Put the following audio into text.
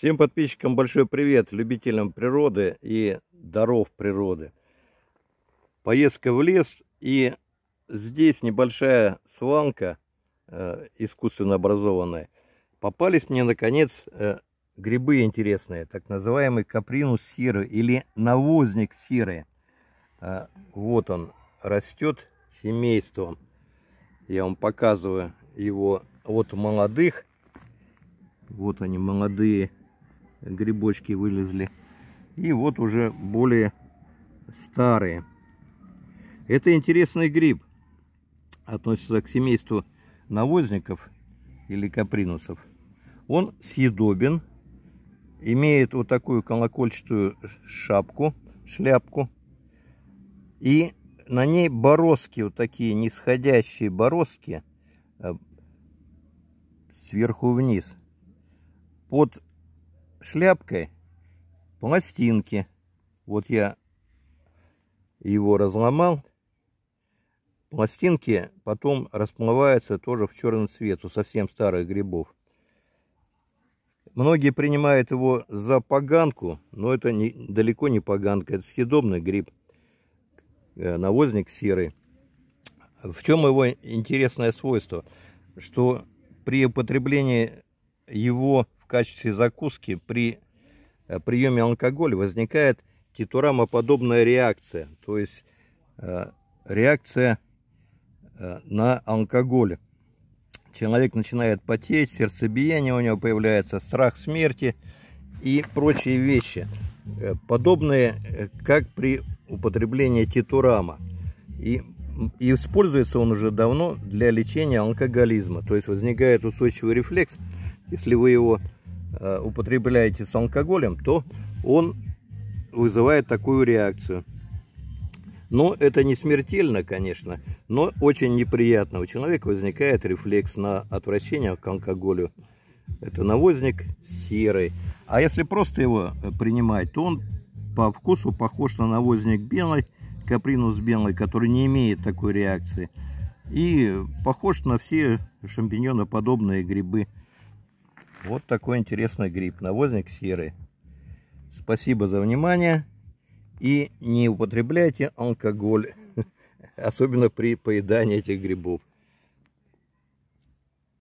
Всем подписчикам большой привет, любителям природы и даров природы. Поездка в лес и здесь небольшая свалка, э, искусственно образованная. Попались мне, наконец, э, грибы интересные, так называемый капринус серый или навозник серый. Э, вот он, растет семейством. Я вам показываю его от молодых. Вот они молодые грибочки вылезли. И вот уже более старые. Это интересный гриб. Относится к семейству навозников или капринусов. Он съедобен, имеет вот такую колокольчатую шапку, шляпку. И на ней бороздки, вот такие нисходящие бороздки э, сверху вниз. Под шляпкой пластинки. Вот я его разломал. Пластинки потом расплываются тоже в черный цвет у совсем старых грибов. Многие принимают его за поганку, но это не, далеко не поганка, это съедобный гриб, э, навозник серый. В чем его интересное свойство? Что при употреблении его качестве закуски при э, приеме алкоголя возникает титурамоподобная реакция, то есть э, реакция э, на алкоголь. Человек начинает потеть, сердцебиение у него появляется, страх смерти и прочие вещи, подобные как при употреблении титурама. И, и используется он уже давно для лечения алкоголизма, то есть возникает устойчивый рефлекс, если вы его Э, употребляете с алкоголем, то он вызывает такую реакцию. Но ну, это не смертельно, конечно, но очень неприятно. У человека возникает рефлекс на отвращение к алкоголю. Это навозник серый. А если просто его э, принимать, то он по вкусу похож на навозник белый, капринус белый, который не имеет такой реакции. И похож на все шампиньоноподобные грибы. Вот такой интересный гриб. Навозник серый. Спасибо за внимание. И не употребляйте алкоголь, особенно при поедании этих грибов.